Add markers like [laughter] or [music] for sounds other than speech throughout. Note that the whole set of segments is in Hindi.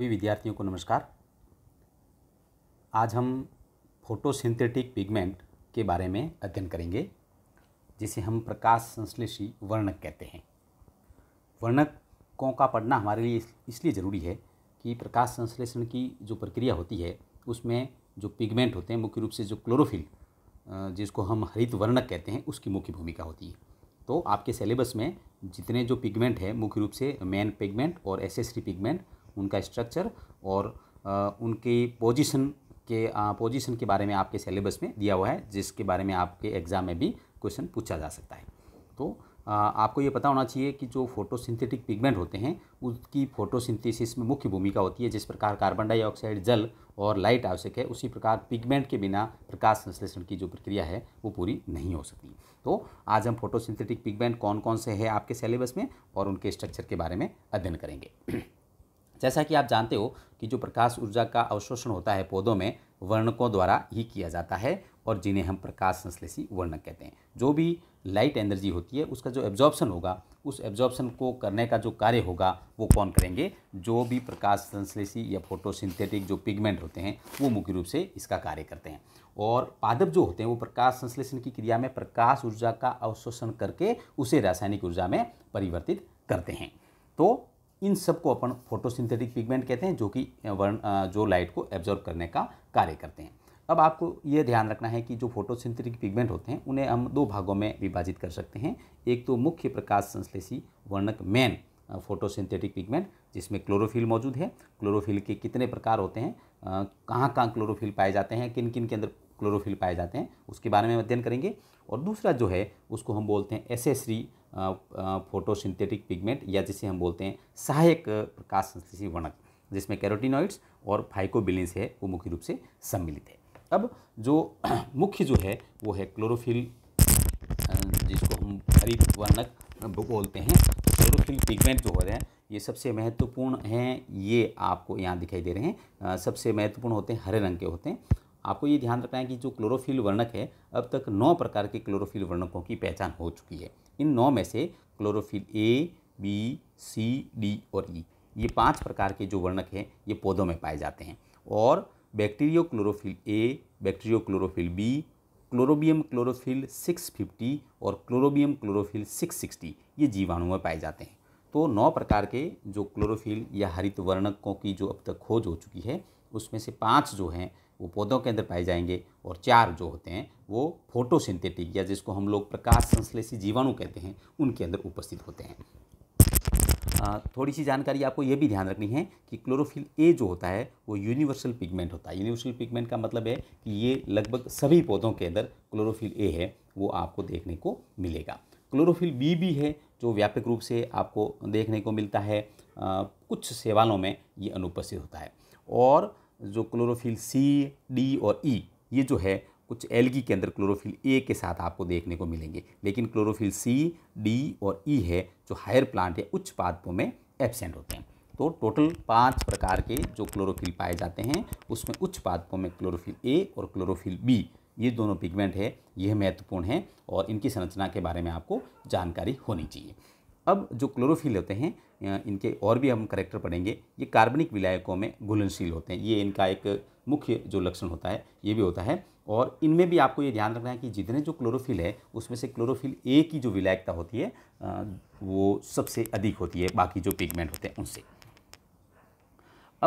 सभी विद्यार्थियों को नमस्कार आज हम फोटोसिंथेटिक पिगमेंट के बारे में अध्ययन करेंगे जिसे हम प्रकाश संश्लेषी वर्णक कहते हैं वर्णकों का पढ़ना हमारे लिए इसलिए ज़रूरी है कि प्रकाश संश्लेषण की जो प्रक्रिया होती है उसमें जो पिगमेंट होते हैं मुख्य रूप से जो क्लोरोफिल जिसको हम हरित वर्णक कहते हैं उसकी मुख्य भूमिका होती है तो आपके सिलेबस में जितने जो पिगमेंट है मुख्य रूप से मैन पिगमेंट और एसेसरी पिगमेंट उनका स्ट्रक्चर और उनकी पोजीशन के पोजीशन के बारे में आपके सिलेबस में दिया हुआ है जिसके बारे में आपके एग्ज़ाम में भी क्वेश्चन पूछा जा सकता है तो आपको ये पता होना चाहिए कि जो फोटोसिंथेटिक पिगमेंट होते हैं उसकी फोटोसिंथेसिस में मुख्य भूमिका होती है जिस प्रकार कार्बन डाइऑक्साइड जल और लाइट आवश्यक है उसी प्रकार पिगमेंट के बिना प्रकाश संश्लेषण की जो प्रक्रिया है वो पूरी नहीं हो सकती तो आज हम फोटोसिंथेटिक पिगमेंट कौन कौन से है आपके सिलेबस में और उनके स्ट्रक्चर के बारे में अध्ययन करेंगे [clears throat] जैसा कि आप जानते हो कि जो प्रकाश ऊर्जा का अवशोषण होता है पौधों में वर्णकों द्वारा ही किया जाता है और जिन्हें हम प्रकाश संश्लेषी वर्णक कहते हैं जो भी लाइट एनर्जी होती है उसका जो एब्जॉर्प्शन होगा उस एब्जॉर्प्शन को करने का जो कार्य होगा वो कौन करेंगे जो भी प्रकाश संश्लेषी या फोटोसिंथेटिक जो पिगमेंट होते हैं वो मुख्य रूप से इसका कार्य करते हैं और पादप जो होते हैं वो प्रकाश संश्लेषण की क्रिया में प्रकाश ऊर्जा का अवशोषण करके उसे रासायनिक ऊर्जा में परिवर्तित करते हैं तो इन सबको अपन फोटोसिंथेटिक पिगमेंट कहते हैं जो कि वर्ण जो लाइट को एब्जॉर्व करने का कार्य करते हैं अब आपको ये ध्यान रखना है कि जो फोटोसिंथेटिक पिगमेंट होते हैं उन्हें हम दो भागों में विभाजित कर सकते हैं एक तो मुख्य प्रकाश संश्लेषी वर्णक मेन फोटोसिंथेटिक पिगमेंट जिसमें क्लोरोफिल मौजूद है क्लोरोफिल के कितने प्रकार होते हैं कहाँ कहाँ क्लोरोफिल पाए जाते हैं किन किन के अंदर क्लोरोफिल पाए जाते हैं उसके बारे में अध्ययन करेंगे और दूसरा जो है उसको हम बोलते हैं एसेसरी फोटोसिंथेटिक पिगमेंट या जिसे हम बोलते हैं सहायक प्रकाश संश्लेषी वनक जिसमें कैरोटिनॉइड्स और फाइकोबिलिन्स है वो मुख्य रूप से सम्मिलित है अब जो [clears throat] मुख्य जो है वो है क्लोरोफिल जिसको हम हरित वर्णक बोलते हैं क्लोरोफिल पिगमेंट जो हो रहे हैं ये सबसे महत्वपूर्ण हैं ये आपको यहाँ दिखाई दे रहे हैं सबसे महत्वपूर्ण होते हैं हरे रंग के होते हैं आपको ये ध्यान रखना है कि जो क्लोरोफिल वर्णक है अब तक नौ प्रकार के क्लोरोफिल वर्णकों की पहचान हो चुकी है इन नौ में से chlorophyll A B C D और ई e, ये पांच प्रकार के जो वर्णक हैं ये पौधों में पाए जाते हैं और bacteriochlorophyll A bacteriochlorophyll B chlorobium chlorophyll 650 और क्लोरोबियम क्लोरोफिल 660 ये जीवाणु में पाए जाते हैं तो नौ प्रकार के जो क्लोरोफिल या हरित वर्णकों की जो अब तक खोज हो चुकी है उसमें से पाँच जो हैं वो पौधों के अंदर पाए जाएंगे और चार जो होते हैं वो फोटोसिंथेटिक या जिसको हम लोग प्रकाश संश्लेषी जीवाणु कहते हैं उनके अंदर उपस्थित होते हैं थोड़ी सी जानकारी आपको ये भी ध्यान रखनी है कि क्लोरोफिल ए जो होता है वो यूनिवर्सल पिगमेंट होता है यूनिवर्सल पिगमेंट का मतलब है कि ये लगभग सभी पौधों के अंदर क्लोरोफिल ए है वो आपको देखने को मिलेगा क्लोरोफिल बी भी है जो व्यापक रूप से आपको देखने को मिलता है आ, कुछ सेवालों में ये अनुपस्थित होता है और जो क्लोरोफिल सी डी और ई e, ये जो है कुछ एलगी के अंदर क्लोरोफिल ए के साथ आपको देखने को मिलेंगे लेकिन क्लोरोफिल सी डी और ई e है जो हायर प्लांट है उच्च पादपों में एबसेंट होते हैं तो टोटल पांच प्रकार के जो क्लोरोफिल पाए जाते हैं उसमें उच्च पादपों में क्लोरोफिल ए और क्लोरोफिल बी ये दोनों पिगमेंट है यह महत्वपूर्ण है और इनकी संरचना के बारे में आपको जानकारी होनी चाहिए अब जो क्लोरोफिल होते हैं इनके और भी हम करेक्टर पढ़ेंगे ये कार्बनिक विलायकों में घुलनशील होते हैं ये इनका एक मुख्य जो लक्षण होता है ये भी होता है और इनमें भी आपको ये ध्यान रखना है कि जितने जो क्लोरोफिल है उसमें से क्लोरोफिल ए की जो विलायकता होती है वो सबसे अधिक होती है बाकी जो पिगमेंट होते हैं उनसे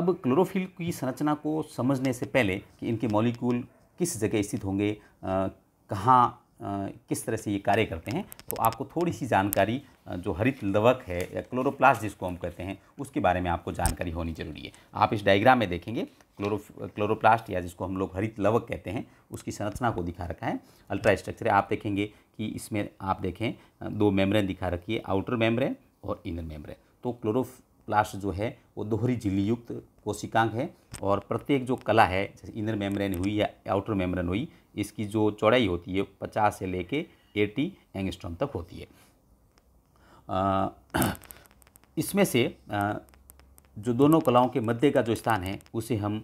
अब क्लोरोफिल की संरचना को समझने से पहले कि इनके मॉलिक्यूल किस जगह स्थित होंगे कहाँ किस तरह से ये कार्य करते हैं तो आपको थोड़ी सी जानकारी जो हरित लवक है या क्लोरोप्लास्ट जिसको हम कहते हैं उसके बारे में आपको जानकारी होनी जरूरी है आप इस डायग्राम में देखेंगे क्लोरो क्लोरोप्लास्ट या जिसको हम लोग हरित लवक कहते हैं उसकी संरचना को दिखा रखा है अल्ट्रा स्ट्रक्चर आप देखेंगे कि इसमें आप देखें दो मेम्ब्रेन दिखा रखी है आउटर मेम्ब्रेन और इनर मेम्ब्रेन तो क्लोरो प्लास्ट जो है वो दोहरी युक्त कोशिकांग है और प्रत्येक जो कला है जैसे इनर मेम्ब्रेन हुई या आउटर मेम्ब्रेन हुई इसकी जो चौड़ाई होती है पचास से लेके एटी एंगस्ट्रॉम तक होती है इसमें से आ, जो दोनों कलाओं के मध्य का जो स्थान है उसे हम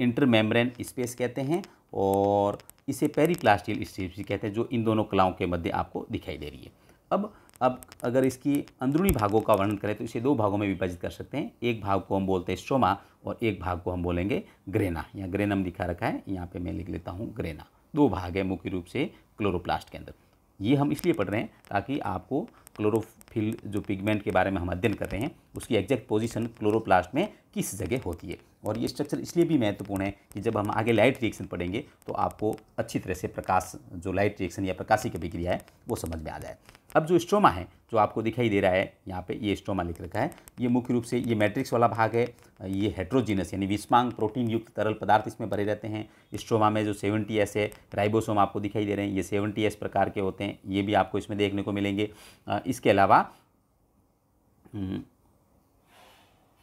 इंटर मेम्ब्रेन स्पेस कहते हैं और इसे पेरी प्लास्टिल स्टेप कहते हैं जो इन दोनों कलाओं के मध्य आपको दिखाई दे रही है अब अब अगर इसकी अंदरूनी भागों का वर्णन करें तो इसे दो भागों में विभाजित कर सकते हैं एक भाग को हम बोलते हैं स्ट्रोमा और एक भाग को हम बोलेंगे ग्रेना यहाँ ग्रेनम दिखा रखा है यहाँ पे मैं लिख लेता हूँ ग्रेना दो भाग है मुख्य रूप से क्लोरोप्लास्ट के अंदर ये हम इसलिए पढ़ रहे हैं ताकि आपको क्लोरोफिल जो पिगमेंट के बारे में हम अध्ययन कर रहे हैं उसकी एग्जैक्ट पोजिशन क्लोरोप्लास्ट में किस जगह होती है और ये स्ट्रक्चर इसलिए भी महत्वपूर्ण है कि जब हम आगे लाइट रिएक्शन पढ़ेंगे तो आपको अच्छी तरह से प्रकाश जो लाइट रिएक्शन या प्रकाशी की अभिक्रिया है वो समझ में आ जाए अब जो स्ट्रोमा है जो आपको दिखाई दे रहा है यहाँ पे ये स्ट्रोमा लिख रखा है ये मुख्य रूप से ये मैट्रिक्स वाला भाग है ये हेट्रोजीनस यानी विस्मांग प्रोटीन युक्त तरल पदार्थ इसमें भरे रहते हैं स्ट्रोमा में जो सेवेंटी एस है राइबोसोम आपको दिखाई दे रहे हैं ये सेवेंटी एस प्रकार के होते हैं ये भी आपको इसमें देखने को मिलेंगे इसके अलावा हम्म,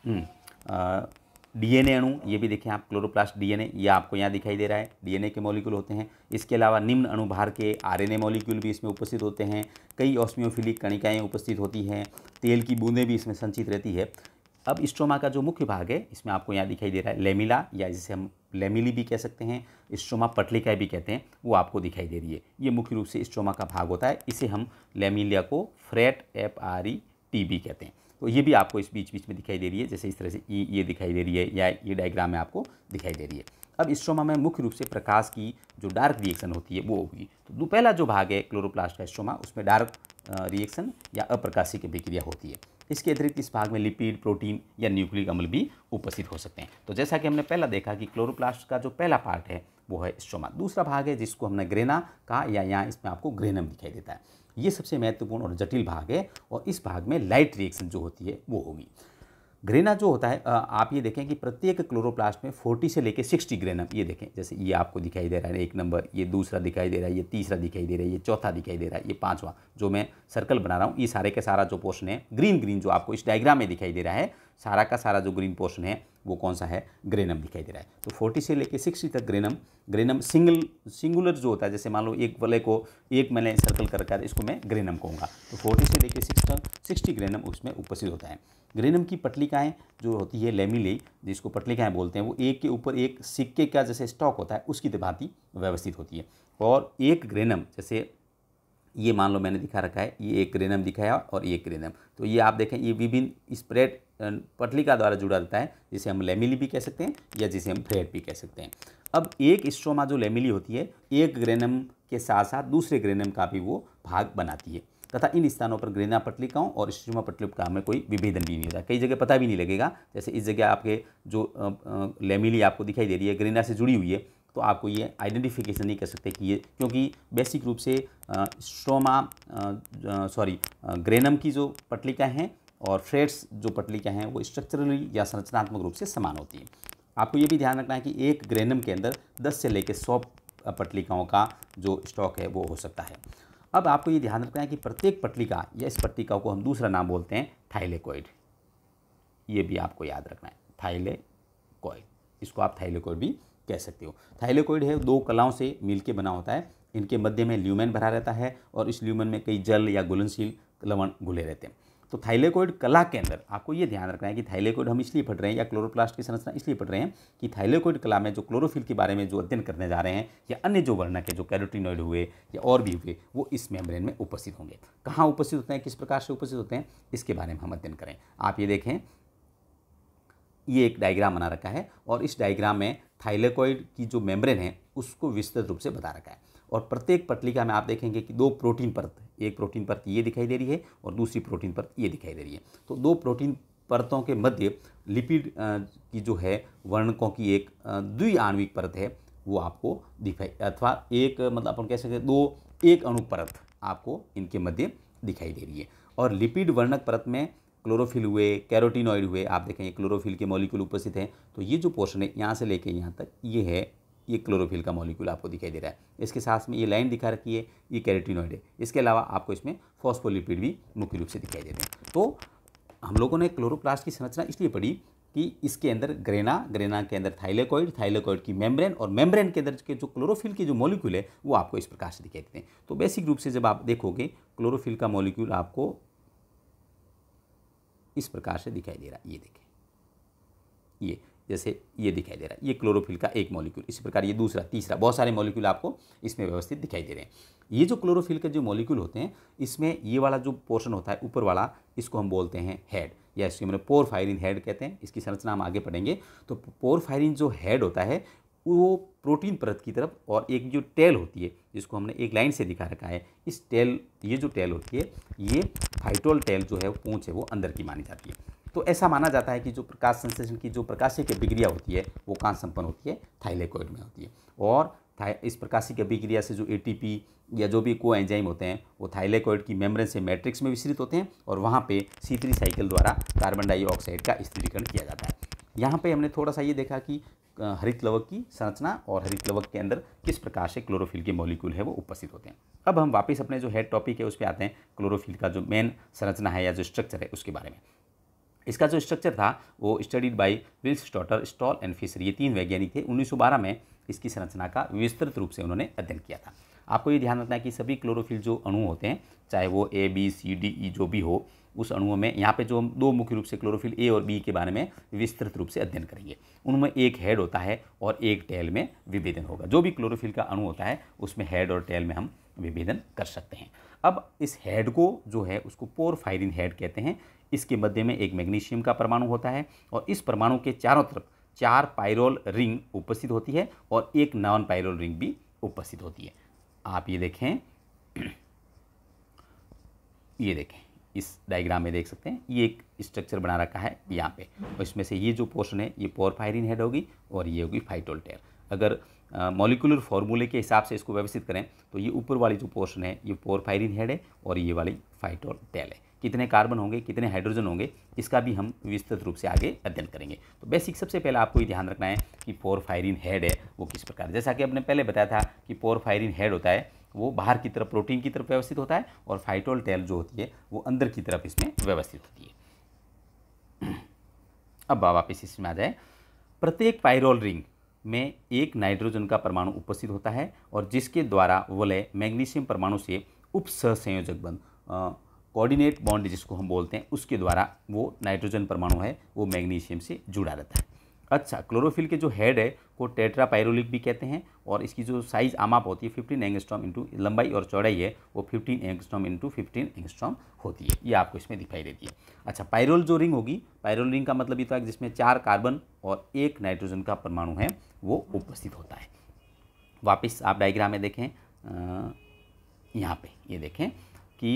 हम्म, डीएनए अणु ये भी देखें आप क्लोरोप्लास्ट डीएनए ये आपको यहाँ दिखाई दे रहा है डीएनए के मॉलिक्यूल होते हैं इसके अलावा निम्न अणुभार के आरएनए मॉलिक्यूल भी इसमें उपस्थित होते हैं कई ऑस्मियोफिलिक कणिकाएँ उपस्थित होती हैं तेल की बूंदें भी इसमें संचित रहती है अब स्ट्रोमा का जो मुख्य भाग है इसमें आपको यहाँ दिखाई दे रहा है लेमिला या जिसे हम लेमिली भी कह सकते हैं स्ट्रोमा पटलिका भी कहते हैं वो आपको दिखाई दे रही है ये मुख्य रूप से स्ट्रोमा का भाग होता है इसे हम लेमिलिया को fret F R E T भी कहते हैं तो ये भी आपको इस बीच बीच में दिखाई दे रही है जैसे इस तरह से ये ये दिखाई दे रही है या ये डायग्राम में आपको दिखाई दे रही है अब स्ट्रोमा में मुख्य रूप से प्रकाश की जो डार्क रिएक्शन होती है वो होगी तो पहला जो भाग है क्लोरोप्लास्ट का स्ट्रोमा उसमें डार्क रिएक्शन या अप्रकाशी की अभिक्रिया होती है इसके अतिरिक्त इस भाग में लिपिड प्रोटीन या न्यूक्लिक अम्ल भी उपस्थित हो सकते हैं तो जैसा कि हमने पहला देखा कि क्लोरोप्लास्ट का जो पहला पार्ट है वो है स्ट्रोमा दूसरा भाग है जिसको हमने ग्रेना कहा या यहाँ इसमें आपको ग्रेनम दिखाई देता है ये सबसे महत्वपूर्ण और जटिल भाग है और इस भाग में लाइट रिएक्शन जो होती है वो होगी ग्रेना जो होता है आप ये देखें कि प्रत्येक क्लोरोप्लास्ट में 40 से लेकर 60 ग्रेनम ये देखें जैसे ये आपको दिखाई दे रहा है एक नंबर ये दूसरा दिखाई दे रहा है ये तीसरा दिखाई दे रहा है ये चौथा दिखाई दे रहा है ये पांचवा जो मैं सर्कल बना रहा हूँ ये सारे के सारा जो पोर्शन है ग्रीन ग्रीन जो आपको इस डायग्राम में दिखाई दे रहा है सारा का सारा जो ग्रीन पोर्शन है वो कौन सा है ग्रेनम दिखाई दे रहा है तो फोर्टी से लेके सिक्सटी तक ग्रेनम ग्रेनम सिंगल सिंगुलर जो होता है जैसे मान लो एक वाले को एक मैंने सर्कल कर रखा है इसको मैं ग्रेनम कहूँगा तो फोर्टी से लेके सिक्स तक सिक्सटी ग्रेनम उसमें उपस्थित होता है ग्रेनम की पटलिकाएँ जो होती है लेमिले जिसको पटलिकाएँ बोलते हैं वो एक के ऊपर एक सिक्के का जैसे स्टॉक होता है उसकी भांति व्यवस्थित होती है और एक ग्रेनम जैसे ये मान लो मैंने दिखा रखा है ये एक रेनम दिखाया और ये एक रेनम तो ये आप देखें ये विभिन्न स्प्रेड पटलिका द्वारा जुड़ा रहता है जिसे हम लेमिली भी कह सकते हैं या जिसे हम फ्रेड भी कह सकते हैं अब एक स्ट्रोमा जो लेमिली होती है एक ग्रेनम के साथ साथ दूसरे ग्रेनम का भी वो भाग बनाती है तथा इन स्थानों पर ग्रेना पटलिकाओं और स्ट्रोमा का में कोई विभेदन भी नहीं होता कई जगह पता भी नहीं लगेगा जैसे इस जगह आपके जो लेमिली आपको दिखाई दे रही है ग्रेना से जुड़ी हुई है तो आपको ये आइडेंटिफिकेशन नहीं कर सकते कि ये क्योंकि बेसिक रूप से स्ट्रोमा सॉरी ग्रेनम की जो पटलिका हैं और फ्रेड्स जो पटलिका हैं वो स्ट्रक्चरली या संरचनात्मक रूप से समान होती है आपको ये भी ध्यान रखना है कि एक ग्रेनम के अंदर 10 से लेकर सौ पटलिकाओं का जो स्टॉक है वो हो सकता है अब आपको ये ध्यान रखना है कि प्रत्येक पटलिका या इस पटलिका को हम दूसरा नाम बोलते हैं थाइलेकोइड ये भी आपको याद रखना है थाइलेकोइड इसको आप थाइलेकोइड भी कह सकते हो थाइलेकोइड है दो कलाओं से मिलकर बना होता है इनके मध्य में ल्यूमेन भरा रहता है और इस ल्यूमेन में कई जल या घुलनशील लवण घुले रहते हैं तो थाइलेकोइड कला के अंदर आपको ये ध्यान रखना है कि थाइलेकोइड हम इसलिए पढ़ रहे हैं या क्लोरोप्लास्ट की संरचना इसलिए पढ़ रहे हैं कि थाइलेकोइड कला में जो क्लोरोफिल के बारे में जो अध्ययन करने जा रहे हैं या अन्य जो वर्णक है जो कैरोटीनॉइड हुए या और भी हुए वो इस मेम्ब्रेन में उपस्थित होंगे कहाँ उपस्थित होते हैं किस प्रकार से उपस्थित होते हैं इसके बारे में हम अध्ययन करें आप ये देखें ये एक डायग्राम बना रखा है और इस डायग्राम में थाइलेकॉइड की जो मेम्ब्रेन है उसको विस्तृत रूप से बता रखा है और प्रत्येक पटलिका में आप देखेंगे कि दो प्रोटीन परत एक प्रोटीन परत ये दिखाई दे रही है और दूसरी प्रोटीन परत ये दिखाई दे रही है तो दो प्रोटीन परतों के मध्य लिपिड की जो है वर्णकों की एक द्विआण्विक परत है वो आपको दिखाई अथवा एक मतलब अपन कह सकते हैं दो एक अणु परत आपको इनके मध्य दिखाई दे रही है और लिपिड वर्णक परत में क्लोरोफिल हुए कैरोटीनॉइड हुए आप देखें ये क्लोरोफिल के मॉलिक्यूल उपस्थित हैं तो ये जो पोर्शन है यहाँ से लेके यहाँ तक ये है ये क्लोरोफिल का मॉलिक्यूल आपको दिखाई दे रहा है इसके साथ में ये लाइन दिखा रखी है ये कैरेटिनॉइड है इसके अलावा आपको इसमें फॉस्फोलिपिड भी मुख्य रूप से दिखाई दे रहे हैं तो हम लोगों ने क्लोरोप्लास्ट की संरचना इसलिए पढ़ी कि इसके अंदर ग्रेना ग्रेना के अंदर थाइलेकॉइड थाइलेकॉइड की मेम्ब्रेन और मेम्ब्रेन के अंदर के जो क्लोरोफिल के जो मॉलिक्यूल है वो आपको इस प्रकार से दिखाई देते हैं तो बेसिक रूप से जब आप देखोगे क्लोरोफिल का मॉलिक्यूल आपको इस प्रकार से दिखाई दे रहा है ये देखें ये जैसे ये दिखाई दे रहा है ये क्लोरोफिल का एक मॉलिक्यूल इसी प्रकार ये दूसरा तीसरा बहुत सारे मॉलिक्यूल आपको इसमें व्यवस्थित दिखाई दे रहे हैं ये जो क्लोरोफिल के जो मॉलिक्यूल होते हैं इसमें ये वाला जो पोर्शन होता है ऊपर वाला इसको हम बोलते हैं हेड या इसके मैंने पोर फायरिन हेड कहते हैं इसकी संरचना हम आगे पढ़ेंगे तो पोर फायरिन जो हेड होता है वो प्रोटीन परत की तरफ और एक जो टेल होती है जिसको हमने एक लाइन से दिखा रखा है इस टेल ये जो टेल होती है ये फाइटोल टेल जो है पूछ है वो अंदर की मानी जाती है तो ऐसा माना जाता है कि जो प्रकाश संश्लेषण की जो प्रकाशी की अभिक्रिया होती है वो कहाँ संपन्न होती है थाइलेकोइड में होती है और इस प्रकाशी की अभिक्रिया से जो ए या जो भी को एंजाइम होते हैं वो थाइलेकोइड की मेम्ब्रेन से मैट्रिक्स में विसरित होते हैं और वहाँ पे सीतरी साइकिल द्वारा कार्बन डाइऑक्साइड का स्थिरीकरण किया जाता है यहाँ पे हमने थोड़ा सा ये देखा कि हरित लवक की संरचना और हरित लवक के अंदर किस प्रकार से क्लोरोफिल के मॉलिक्यूल है वो उपस्थित होते हैं अब हम वापस अपने जो हेड टॉपिक है उस पर आते हैं क्लोरोफिल का जो मेन संरचना है या जो स्ट्रक्चर है उसके बारे में इसका जो स्ट्रक्चर था वो studied by Willstätter Stoll and Fischer ये तीन वैज्ञानिक थे 1912 में इसकी संरचना का विस्तृत रूप से उन्होंने अध्ययन किया था आपको ये ध्यान रखना है कि सभी क्लोरोफिल जो अणु होते हैं चाहे वो ए बी सी डी ई जो भी हो उस अणुओं में यहाँ पे जो हम दो मुख्य रूप से क्लोरोफिल ए और बी के बारे में विस्तृत रूप से अध्ययन करेंगे उनमें एक हेड होता है और एक टेल में विभेदन होगा जो भी क्लोरोफिल का अणु होता है उसमें हेड और टेल में हम विभेदन कर सकते हैं अब इस हेड को जो है उसको पोरफायरिन हेड कहते हैं इसके मध्य में एक मैग्नीशियम का परमाणु होता है और इस परमाणु के चारों तरफ चार पायरोल रिंग उपस्थित होती है और एक नॉन पायरोल रिंग भी उपस्थित होती है आप ये देखें ये देखें इस डायग्राम में देख सकते हैं ये एक स्ट्रक्चर बना रखा है यहाँ पे और इसमें से ये जो पोर्शन है ये पोरफायरिन हेड होगी और ये होगी फाइटोल्टेर अगर मॉलिकुलर फॉर्मूले के हिसाब से इसको व्यवस्थित करें तो ये ऊपर वाली जो पोर्शन है ये पोरफायरिन हेड है और ये वाली फाइटोल टेल है कितने कार्बन होंगे कितने हाइड्रोजन होंगे इसका भी हम विस्तृत रूप से आगे अध्ययन करेंगे तो बेसिक सबसे पहले आपको ये ध्यान रखना है कि पोरफायरिन हेड है वो किस प्रकार जैसा कि आपने पहले बताया था कि पोरफायरिन हेड होता है वो बाहर की तरफ प्रोटीन की तरफ व्यवस्थित होता है और फाइटोल टेल जो होती है वो अंदर की तरफ इसमें व्यवस्थित होती है अब वापस इसमें आ जाए प्रत्येक पायरोल रिंग में एक नाइट्रोजन का परमाणु उपस्थित होता है और जिसके द्वारा वलय मैग्नीशियम परमाणु से उपसहसंयोजक बंध कोऑर्डिनेट बॉन्ड जिसको हम बोलते हैं उसके द्वारा वो नाइट्रोजन परमाणु है वो मैग्नीशियम से जुड़ा रहता है अच्छा क्लोरोफिल के जो हेड है वो पायरोलिक भी कहते हैं और इसकी जो साइज़ आमाप होती है फिफ्टीन एंगस्ट्रॉम इंटू लंबाई और चौड़ाई है वो fifteen angstrom into fifteen angstrom होती है ये आपको इसमें दिखाई देती है अच्छा पायरोल जो रिंग होगी पायरोल रिंग का मतलब ये था जिसमें चार कार्बन और एक नाइट्रोजन का परमाणु है वो उपस्थित होता है वापस आप डायग्राम में देखें यहाँ पर ये देखें कि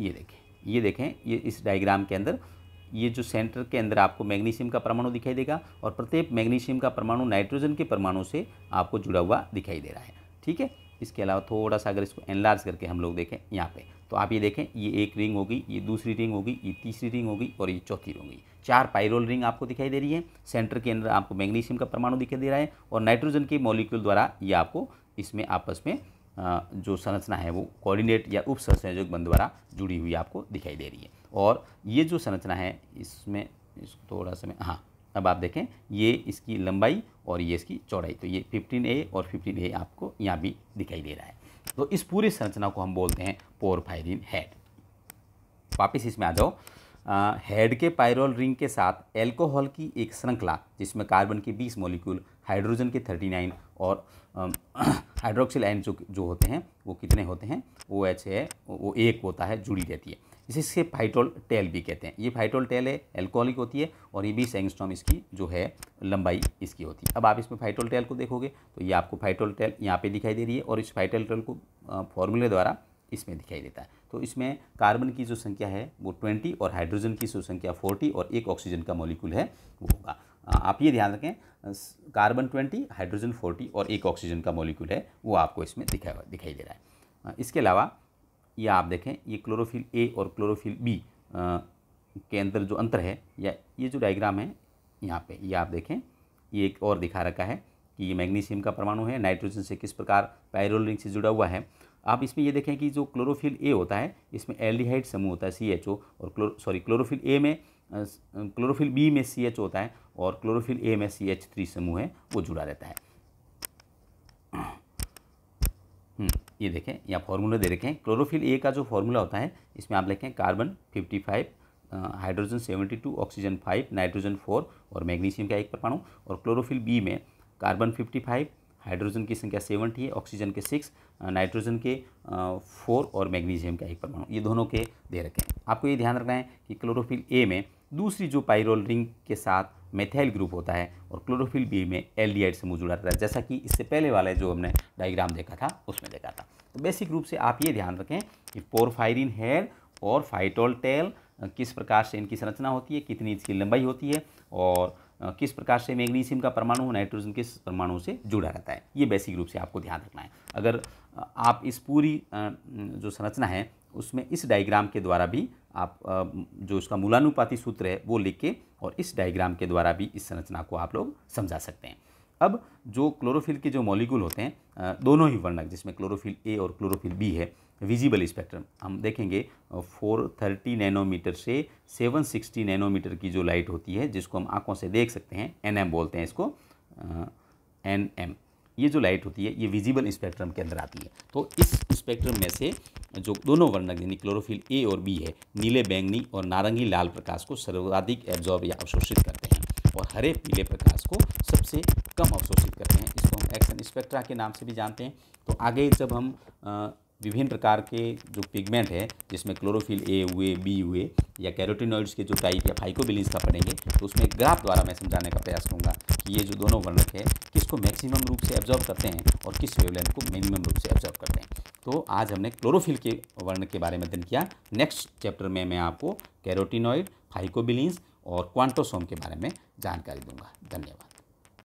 ये देखें ये देखें ये इस डायग्राम के अंदर ये जो सेंटर के अंदर आपको मैग्नीशियम का परमाणु दिखाई देगा और प्रत्येक मैग्नीशियम का परमाणु नाइट्रोजन के परमाणु से आपको जुड़ा हुआ दिखाई दे रहा है ठीक है इसके अलावा थोड़ा सा अगर इसको एनलार्ज करके हम लोग देखें यहाँ पे तो आप ये देखें ये एक रिंग होगी ये दूसरी रिंग होगी ये तीसरी रिंग होगी और ये चौथी रिंग होगी चार पायरोल रिंग आपको दिखाई दे रही है सेंटर के अंदर आपको मैग्नीशियम का परमाणु दिखाई दे रहा है और नाइट्रोजन के मॉलिक्यूल द्वारा ये आपको इसमें आपस में जो संरचना है वो कोऑर्डिनेट या उप संयोजक द्वारा जुड़ी हुई आपको दिखाई दे रही है और ये जो संरचना है इसमें इस थोड़ा सा हाँ अब आप देखें ये इसकी लंबाई और ये इसकी चौड़ाई तो ये ए और ए आपको यहाँ भी दिखाई दे रहा है तो इस पूरी संरचना को हम बोलते हैं पोरफायरिन हेड वापस इसमें आ जाओ हेड के पायरोल रिंग के साथ एल्कोहल की एक श्रृंखला जिसमें कार्बन के 20 मॉलिक्यूल हाइड्रोजन के 39 और आ, हाइड्रोक्सिल आयन जो जो होते हैं वो कितने होते हैं ओ एच है वो एक होता है जुड़ी रहती है जिसे फाइटोल टेल भी कहते हैं ये फाइटोल टेल है एल्कोहलिक होती है और ये भी एंगस्ट्रॉम इसकी जो है लंबाई इसकी होती है अब आप इसमें फाइटोल टेल को देखोगे तो ये आपको फाइटोल टेल यहाँ पे दिखाई दे रही है और इस फाइटोल टेल को फॉर्मूले द्वारा इसमें दिखाई देता है तो इसमें कार्बन की जो संख्या है वो ट्वेंटी और हाइड्रोजन की जो संख्या फोर्टी और एक ऑक्सीजन का मॉलिक्यूल है वो होगा हाँ, आप ये ध्यान रखें कार्बन ट्वेंटी हाइड्रोजन फोर्टी और एक ऑक्सीजन का मॉलिक्यूल है वो आपको इसमें दिखा दिखाई दे रहा है हाँ, इसके अलावा ये आप देखें ये क्लोरोफिल ए और क्लोरोफिल बी के अंदर जो अंतर है या ये जो डायग्राम है यहाँ पे ये आप देखें ये एक और दिखा रखा है कि ये मैग्नीशियम का परमाणु है नाइट्रोजन से किस प्रकार पायरोल रिंग से जुड़ा हुआ है आप इसमें ये देखें कि जो क्लोरोफिल ए होता है इसमें एल्डिहाइड समूह होता है सी एच ओ और क्लो सॉरी क्लोरोफिल ए में क्लोरोफिल बी में सी एच होता है और क्लोरोफिल ए में सी एच थ्री समूह है वो जुड़ा रहता है हम्म, ये देखें यहाँ फार्मूला दे रखें क्लोरोफिल ए का जो फार्मूला होता है इसमें आप लिखें कार्बन 55 हाइड्रोजन 72 ऑक्सीजन 5 नाइट्रोजन 4 और मैग्नीशियम का एक परमाणु और क्लोरोफिल बी में कार्बन 55 हाइड्रोजन की संख्या 70 है ऑक्सीजन के 6 नाइट्रोजन के फोर और मैग्नीशियम का एक परमाणु ये दोनों के दे रखें आपको ये ध्यान रखना है कि क्लोरोफिल ए में दूसरी जो पायरोल रिंग के साथ मेथाइल ग्रुप होता है और क्लोरोफिल बी में एल मुँह जुड़ा रहता है जैसा कि इससे पहले वाला जो हमने डायग्राम देखा था उसमें देखा था तो बेसिक रूप से आप ये ध्यान रखें कि पोरफायरिन हेयर और फाइटोल टेल किस प्रकार से इनकी संरचना होती है कितनी इसकी लंबाई होती है और किस प्रकार से मैग्नीशियम का परमाणु नाइट्रोजन किस परमाणु से जुड़ा रहता है ये बेसिक रूप से आपको ध्यान रखना है अगर आप इस पूरी जो संरचना है उसमें इस डायग्राम के द्वारा भी आप जो इसका मूलानुपाति सूत्र है वो लिख के और इस डायग्राम के द्वारा भी इस संरचना को आप लोग समझा सकते हैं अब जो क्लोरोफिल के जो मॉलिक्यूल होते हैं दोनों ही वर्णक जिसमें क्लोरोफिल ए और क्लोरोफिल बी है विजिबल स्पेक्ट्रम हम देखेंगे 430 नैनोमीटर से 760 नैनोमीटर की जो लाइट होती है जिसको हम आंखों से देख सकते हैं एनएम बोलते हैं इसको एनएम ये जो लाइट होती है ये विजिबल स्पेक्ट्रम के अंदर आती है तो इस स्पेक्ट्रम में से जो दोनों वर्णक यानी क्लोरोफिल ए और बी है नीले बैंगनी और नारंगी लाल प्रकाश को सर्वाधिक एब्जॉर्ब या अवशोषित करते हैं और हरे पीले प्रकाश को सबसे कम अवशोषित करते हैं इसको हम एक्शन स्पेक्ट्रा के नाम से भी जानते हैं तो आगे जब हम विभिन्न प्रकार के जो पिगमेंट है जिसमें क्लोरोफिल ए हुए बी हुए या कैरोटिनॉइड्स के जो टाइप या फाइकोबिलिंस का पढ़ेंगे तो उसमें ग्राफ द्वारा मैं समझाने का प्रयास करूँगा कि ये जो दोनों वर्णक है किसको मैक्सिमम रूप से एब्जॉर्व करते हैं और किस वेवलेंथ को मिनिमम रूप से एब्जॉर्व करते हैं तो आज हमने क्लोरोफिल के वर्ण के बारे में अध्ययन किया नेक्स्ट चैप्टर में मैं आपको कैरोटिनॉइड फाइकोबिलिंस और क्वांटोसोम के बारे में जानकारी दूंगा धन्यवाद